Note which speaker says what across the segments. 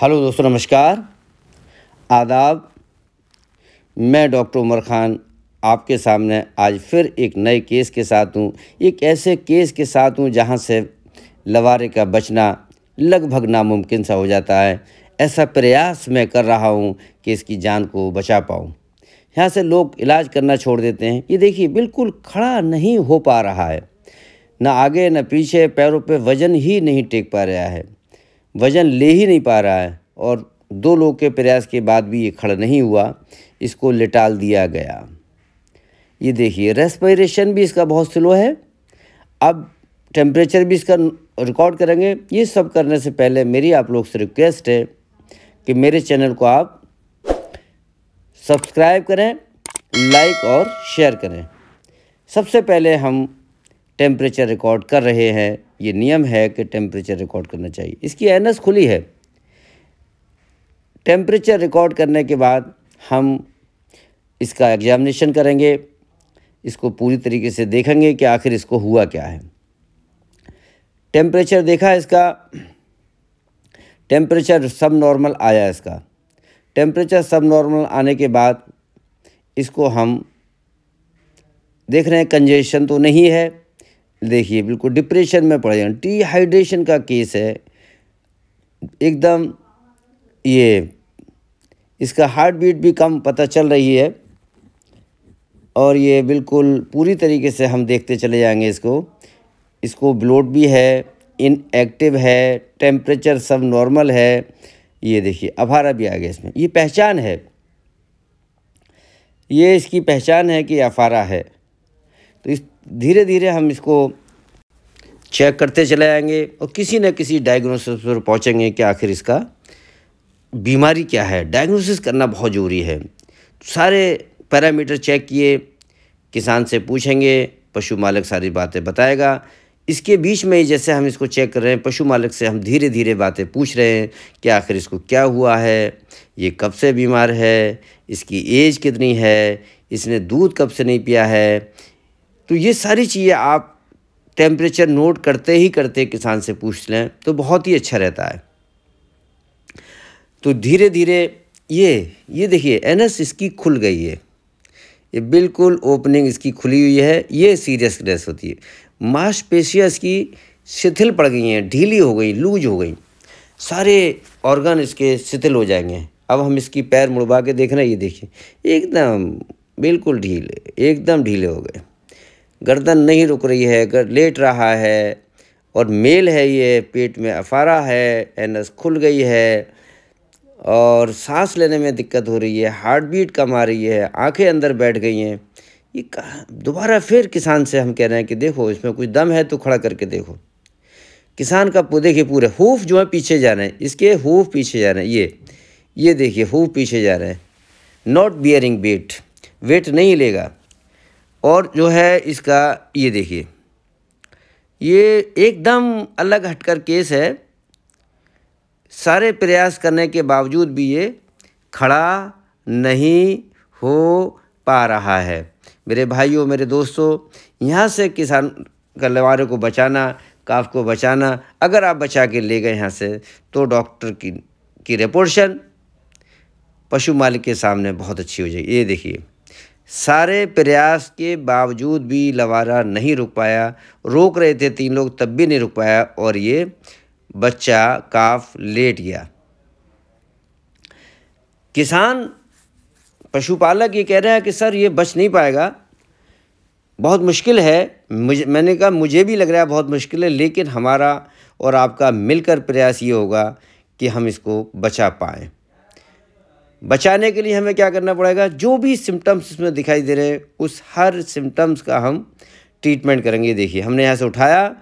Speaker 1: Hello दोस्तों नमस्कार आदाब मैं डॉक्टर उमर ख़ान आपके सामने आज फिर एक नए केस के साथ हूँ एक ऐसे केस के साथ हूँ जहाँ से लवारे का बचना लगभग नामुमकिन सा हो जाता है ऐसा प्रयास मैं कर रहा हूँ कि इसकी जान को बचा पाऊँ यहाँ से लोग इलाज करना छोड़ देते हैं ये देखिए बिल्कुल खड़ा नहीं हो पा रहा है ना आगे ना पीछे पैरों पे वज़न ही नहीं टेक पा रहा है वज़न ले ही नहीं पा रहा है और दो लोग के प्रयास के बाद भी ये खड़ा नहीं हुआ इसको लिटाल दिया गया ये देखिए रेस्पिरेशन भी इसका बहुत स्लो है अब टेम्परेचर भी इसका रिकॉर्ड करेंगे ये सब करने से पहले मेरी आप लोग से रिक्वेस्ट है कि मेरे चैनल को आप सब्सक्राइब करें लाइक और शेयर करें सबसे पहले हम टेम्परेचर रिकॉर्ड कर रहे हैं ये नियम है कि टेम्परेचर रिकॉर्ड करना चाहिए इसकी एनएस खुली है टेम्परेचर रिकॉर्ड करने के बाद हम इसका एग्जामिनेशन करेंगे इसको पूरी तरीके से देखेंगे कि आखिर इसको हुआ क्या है टेम्परेचर देखा इसका टेम्परेचर सब नॉर्मल आया इसका टेम्परेचर सब नॉर्मल आने के बाद इसको हम देख रहे हैं कंजेशन तो नहीं है देखिए बिल्कुल डिप्रेशन में पड़ जाए डिहाइड्रेशन का केस है एकदम ये इसका हार्ट बीट भी कम पता चल रही है और ये बिल्कुल पूरी तरीके से हम देखते चले जाएंगे इसको इसको ब्लोट भी है इनएक्टिव है टेम्परेचर सब नॉर्मल है ये देखिए अभारा भी आ गया इसमें ये पहचान है ये इसकी पहचान है कि अफारा है तो इस धीरे धीरे हम इसको चेक करते चले आएंगे और किसी न किसी डायग्नोसिस पर पहुँचेंगे कि आखिर इसका बीमारी क्या है डायग्नोसिस करना बहुत ज़रूरी है सारे पैरामीटर चेक किए किसान से पूछेंगे पशु मालिक सारी बातें बताएगा इसके बीच में ही जैसे हम इसको चेक कर रहे हैं पशु मालिक से हम धीरे धीरे बातें पूछ रहे हैं कि आखिर इसको क्या हुआ है ये कब से बीमार है इसकी एज कितनी है इसने दूध कब से नहीं पिया है तो ये सारी चीज़ें आप टेम्परेचर नोट करते ही करते किसान से पूछ लें तो बहुत ही अच्छा रहता है तो धीरे धीरे ये ये देखिए एन इसकी खुल गई है ये बिल्कुल ओपनिंग इसकी खुली हुई है ये सीरियसनेस होती है मांसपेशियाँ इसकी शिथिल पड़ गई हैं ढीली हो गई लूज हो गई सारे ऑर्गन इसके शिथिल हो जाएंगे अब हम इसकी पैर मुड़वा के देखना ये देखिए एकदम बिल्कुल ढीले एकदम ढीले हो गए गर्दन नहीं रुक रही है गर लेट रहा है और मेल है ये पेट में अफारा है एनस खुल गई है और सांस लेने में दिक्कत हो रही है हार्ट बीट कम आ रही है आंखें अंदर बैठ गई हैं ये दोबारा फिर किसान से हम कह रहे हैं कि देखो इसमें कुछ दम है तो खड़ा करके देखो किसान का पौधे के पूरे हूफ जो है पीछे जा रहे हैं इसके हूफ पीछे जा रहे हैं ये ये देखिए हूफ पीछे जा रहे हैं नॉट बियरिंग वेट वेट नहीं लेगा और जो है इसका ये देखिए ये एकदम अलग हटकर केस है सारे प्रयास करने के बावजूद भी ये खड़ा नहीं हो पा रहा है मेरे भाइयों मेरे दोस्तों यहाँ से किसान कलवारे को बचाना काफ को बचाना अगर आप बचा के ले गए यहाँ से तो डॉक्टर की की रिपोर्शन पशु मालिक के सामने बहुत अच्छी हो जाएगी ये देखिए सारे प्रयास के बावजूद भी लवारा नहीं रुक पाया रोक रहे थे तीन लोग तब भी नहीं रुक पाया और ये बच्चा काफ लेट गया किसान पशुपालक ये कह रहा है कि सर ये बच नहीं पाएगा बहुत मुश्किल है मुझे मैंने कहा मुझे भी लग रहा है बहुत मुश्किल है लेकिन हमारा और आपका मिलकर प्रयास ये होगा कि हम इसको बचा पाएँ बचाने के लिए हमें क्या करना पड़ेगा जो भी सिम्टम्स इसमें दिखाई दे रहे हैं उस हर सिम्टम्स का हम ट्रीटमेंट करेंगे देखिए हमने यहाँ से उठाया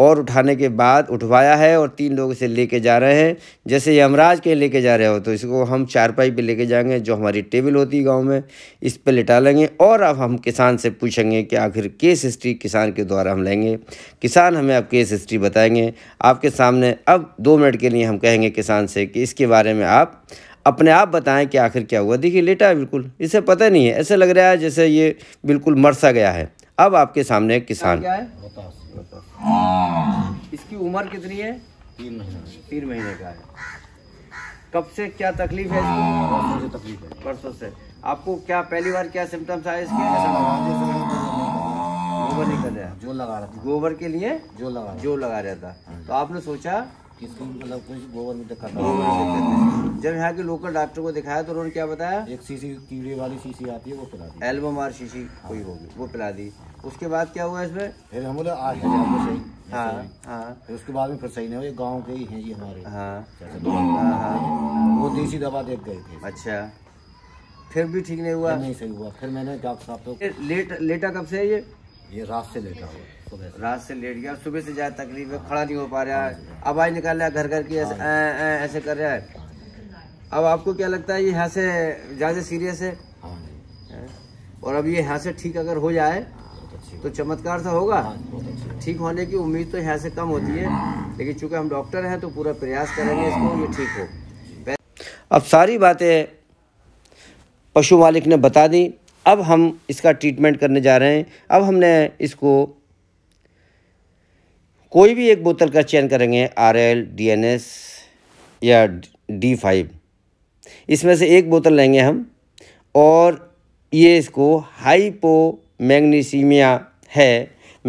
Speaker 1: और उठाने के बाद उठवाया है और तीन लोग इसे लेके जा रहे हैं जैसे यमराज के लेके जा रहे हो तो इसको हम चारपाई पे लेके जाएंगे जो हमारी टेबल होती है गाँव में इस पर लिटा लेंगे और अब हम किसान से पूछेंगे कि आखिर केस हिस्ट्री किसान के द्वारा हम लेंगे किसान हमें अब केस हिस्ट्री बताएंगे आपके सामने अब दो मिनट के लिए हम कहेंगे किसान से कि इसके बारे में आप अपने आप बताएं कि आखिर क्या हुआ देखिए लेटा है बिल्कुल इसे पता नहीं है ऐसे लग रहा है जैसे ये बिल्कुल मरसा गया है अब आपके सामने किसान क्या है हाँ। इसकी उम्र कितनी है तीन महीने तीन महीने का है कब से क्या तकलीफ है इसको हाँ, परसों से आपको क्या पहली बार क्या सिम्टम्स आए इसके गोबर रहा जो लगा रहा गोबर के लिए जो लगा जो लगा रहा था हाँ। तो आपने सोचा किसको मतलब कुछ गोबर में दिक्कत जब यहाँ के लोकल डॉक्टर को दिखाया तो उन्होंने क्या बताया एक सीसी कीड़े वाली सीसी आती है वो पिला दी एल्बम आर शीशी कोई होगी वो पिला दी उसके बाद क्या हुआ इसमें फिर हम बोले आज सही हाँ हाँ फिर उसके बाद में फिर सही नहीं हुए गाँव के ही हैं ये हमारे हाँ, हाँ, हाँ। वो देसी दवा देख गए थे अच्छा फिर भी ठीक नहीं हुआ नहीं सही हुआ फिर मैंने डॉक्टर साहब को तो लेट लेटा कब से है ये ये रात से लेटा हुआ रात से लेट गया सुबह से ज्यादा तकलीफ है हाँ। खड़ा नहीं हो पा रहा है आवाज निकाल रहा है घर घर की ऐसे ऐसे कर रहा है अब आपको क्या लगता है ये यहाँ से ज़्यादा सीरियस है हाँ और अब ये यहाँ से ठीक अगर हो जाए हाँ, तो, तो चमत्कार सा होगा हाँ अच्छा। ठीक होने की उम्मीद तो यहाँ से कम होती है लेकिन चूंकि हम डॉक्टर हैं तो पूरा प्रयास करेंगे इसको ये ठीक हो अब सारी बातें पशु मालिक ने बता दी अब हम इसका ट्रीटमेंट करने जा रहे हैं अब हमने इसको कोई भी एक बोतल का चयन करेंगे R L D N S या डी फाइव इसमें से एक बोतल लेंगे हम और ये इसको हाइपो मैग्नीशीमिया है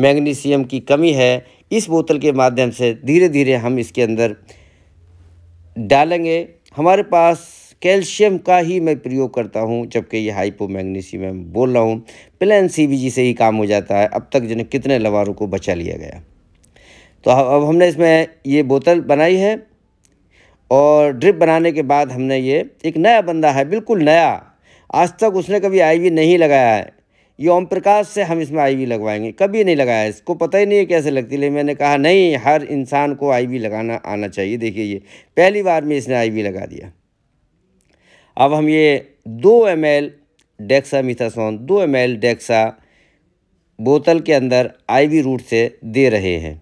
Speaker 1: मैग्नीशियम की कमी है इस बोतल के माध्यम से धीरे धीरे हम इसके अंदर डालेंगे हमारे पास कैल्शियम का ही मैं प्रयोग करता हूँ जबकि ये हाइपो मैग्नीशियम बोल रहा हूँ प्लान सी से ही काम हो जाता है अब तक जिन्हें कितने लवारों को बचा लिया गया तो अब हमने इसमें ये बोतल बनाई है और ड्रिप बनाने के बाद हमने ये एक नया बंदा है बिल्कुल नया आज तक उसने कभी आईवी नहीं लगाया है ये ओम प्रकाश से हम इसमें आईवी लगवाएंगे कभी नहीं लगाया इसको पता ही नहीं है कैसे लगती लेकिन मैंने कहा नहीं हर इंसान को आईवी लगाना आना चाहिए देखिए ये पहली बार में इसने आईवी लगा दिया अब हम ये दो एम एल डेक्सा मिथासोन दो एम एल डेक्सा बोतल के अंदर आईवी रूट से दे रहे हैं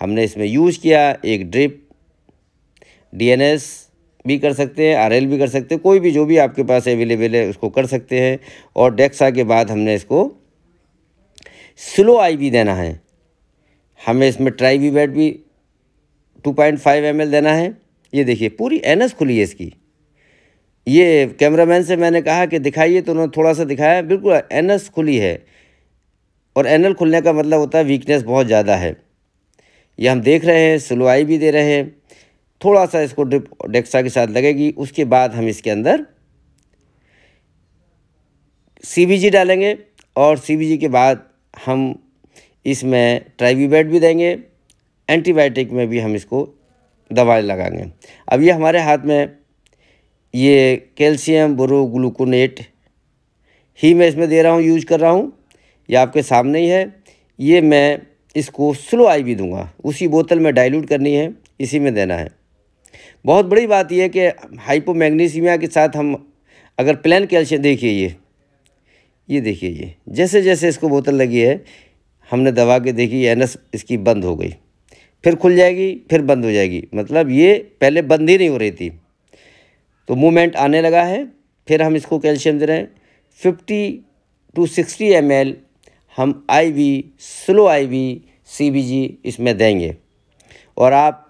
Speaker 1: हमने इसमें यूज़ किया एक ड्रिप डीएनएस भी कर सकते हैं आरएल भी कर सकते हैं कोई भी जो भी आपके पास अवेलेबल है उसको कर सकते हैं और डेक्सा के बाद हमने इसको स्लो आई भी देना है हमें इसमें ट्राई वी बैट भी two point five M L देना है ये देखिए पूरी एनएस खुली है इसकी ये कैमरामैन से मैंने कहा कि दिखाइए तो उन्होंने थोड़ा सा दिखाया बिल्कुल एस खुली है और एन खुलने का मतलब होता है वीकनेस बहुत ज़्यादा है ये हम देख रहे हैं स्लो आई भी दे रहे हैं थोड़ा सा इसको ड्रिप डेक्सा के साथ लगेगी उसके बाद हम इसके अंदर सी डालेंगे और सी के बाद हम इसमें ट्राइवीबेट भी देंगे एंटीबायोटिक में भी हम इसको दवाई लगाएंगे अब ये हमारे हाथ में ये कैल्शियम बोरोग्लूकोनेट ही मैं इसमें दे रहा हूँ यूज कर रहा हूँ ये आपके सामने ही है ये मैं इसको स्लो आई भी दूंगा उसी बोतल में डाइल्यूट करनी है इसी में देना है बहुत बड़ी बात यह है कि हाइपोमैग्नीसीमिया के साथ हम अगर प्लान कैल्शियम देखिए ये ये देखिए ये जैसे जैसे इसको बोतल लगी है हमने दबा के देखी एस इसकी बंद हो गई फिर खुल जाएगी फिर बंद हो जाएगी मतलब ये पहले बंद ही नहीं हो रही थी तो मूवमेंट आने लगा है फिर हम इसको कैल्शियम दे रहे हैं फिफ्टी टू सिक्सटी एम हम I V slow I V C B G इसमें देंगे और आप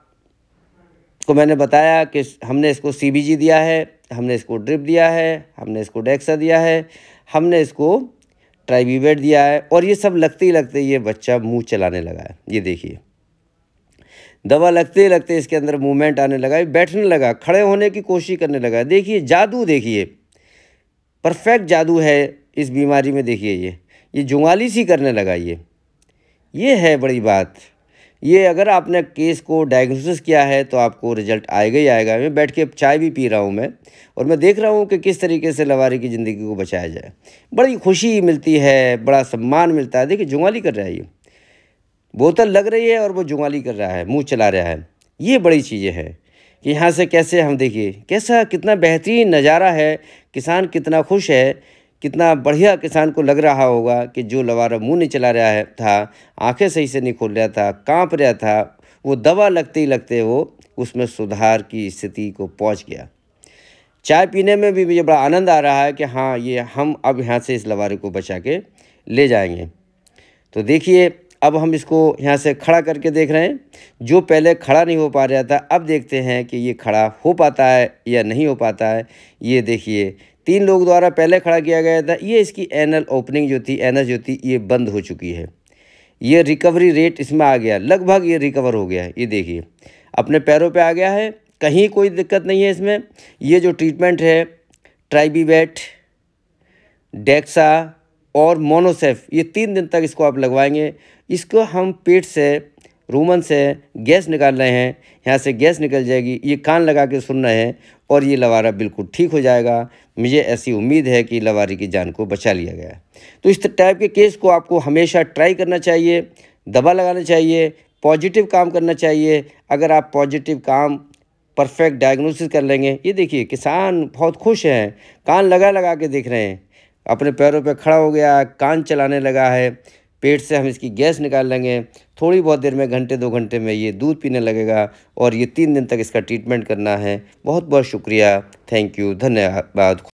Speaker 1: को मैंने बताया कि हमने इसको सी दिया है हमने इसको ड्रिप दिया है हमने इसको डेक्सा दिया है हमने इसको ट्राइबीवेट दिया है और ये सब लगते ही लगते ये बच्चा मुंह चलाने लगा है ये देखिए दवा लगते ही लगते इसके अंदर मूवमेंट आने लगा बैठने लगा खड़े होने की कोशिश करने लगा देखिए जादू देखिए परफेक्ट जादू है इस बीमारी में देखिए ये ये जुंगाली सी करने लगा ये ये है बड़ी बात ये अगर आपने केस को डायग्नोसिस किया है तो आपको रिजल्ट आएगा ही आएगा मैं बैठ के चाय भी पी रहा हूँ मैं और मैं देख रहा हूँ कि किस तरीके से लवारी की ज़िंदगी को बचाया जाए बड़ी खुशी मिलती है बड़ा सम्मान मिलता है देखिए जुगाली कर रहा है ये बोतल लग रही है और वो जुगाली कर रहा है मुँह चला रहा है ये बड़ी चीज़ें हैं कि यहाँ से कैसे हम देखिए कैसा कितना बेहतरीन नज़ारा है किसान कितना खुश है कितना बढ़िया किसान को लग रहा होगा कि जो लवारा मुंह नहीं चला रहा है था आंखें सही से नहीं खोल रहा था कांप रहा था वो दवा लगते ही लगते वो उसमें सुधार की स्थिति को पहुंच गया चाय पीने में भी मुझे बड़ा आनंद आ रहा है कि हाँ ये हम अब यहाँ से इस लवारे को बचा के ले जाएंगे तो देखिए अब हम इसको यहाँ से खड़ा करके देख रहे हैं जो पहले खड़ा नहीं हो पा रहा था अब देखते हैं कि ये खड़ा हो पाता है या नहीं हो पाता है ये देखिए तीन लोग द्वारा पहले खड़ा किया गया था ये इसकी एनल ओपनिंग जो थी एनस जो थी ये बंद हो चुकी है ये रिकवरी रेट इसमें आ गया लगभग ये रिकवर हो गया है ये देखिए अपने पैरों पे आ गया है कहीं कोई दिक्कत नहीं है इसमें ये जो ट्रीटमेंट है ट्राइबीवेट डेक्सा और मोनोसेफ ये तीन दिन तक इसको आप लगवाएंगे इसको हम पेट से रूमन से गैस निकाल रहे हैं यहाँ से गैस निकल जाएगी ये कान लगा के सुन रहे हैं और ये लवारा बिल्कुल ठीक हो जाएगा मुझे ऐसी उम्मीद है कि लवारी की जान को बचा लिया गया तो इस टाइप के केस को आपको हमेशा ट्राई करना चाहिए दबा लगाना चाहिए पॉजिटिव काम करना चाहिए अगर आप पॉजिटिव काम परफेक्ट डायग्नोसिस कर लेंगे ये देखिए किसान बहुत खुश हैं कान लगा लगा के देख रहे हैं अपने पैरों पे खड़ा हो गया कान चलाने लगा है पेट से हम इसकी गैस निकाल लेंगे थोड़ी बहुत देर में घंटे दो घंटे में ये दूध पीने लगेगा और ये तीन दिन तक इसका ट्रीटमेंट करना है बहुत बहुत शुक्रिया थैंक यू धन्यवाद